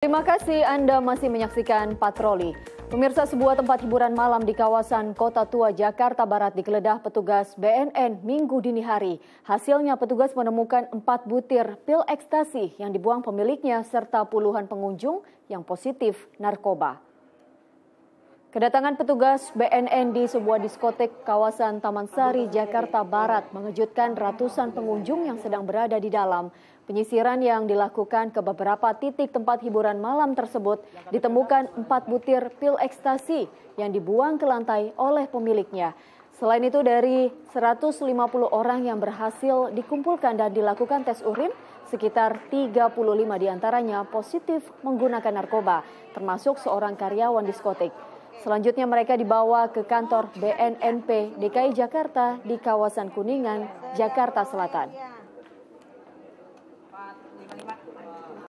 Terima kasih Anda masih menyaksikan Patroli. Pemirsa sebuah tempat hiburan malam di kawasan Kota Tua Jakarta Barat digeledah petugas BNN Minggu dini hari. Hasilnya petugas menemukan empat butir pil ekstasi yang dibuang pemiliknya serta puluhan pengunjung yang positif narkoba. Kedatangan petugas BNN di sebuah diskotek kawasan Taman Sari, Jakarta Barat mengejutkan ratusan pengunjung yang sedang berada di dalam. Penyisiran yang dilakukan ke beberapa titik tempat hiburan malam tersebut ditemukan empat butir pil ekstasi yang dibuang ke lantai oleh pemiliknya. Selain itu dari 150 orang yang berhasil dikumpulkan dan dilakukan tes urin, sekitar 35 diantaranya positif menggunakan narkoba, termasuk seorang karyawan diskotik. Selanjutnya mereka dibawa ke kantor BNNP DKI Jakarta di kawasan Kuningan, Jakarta Selatan.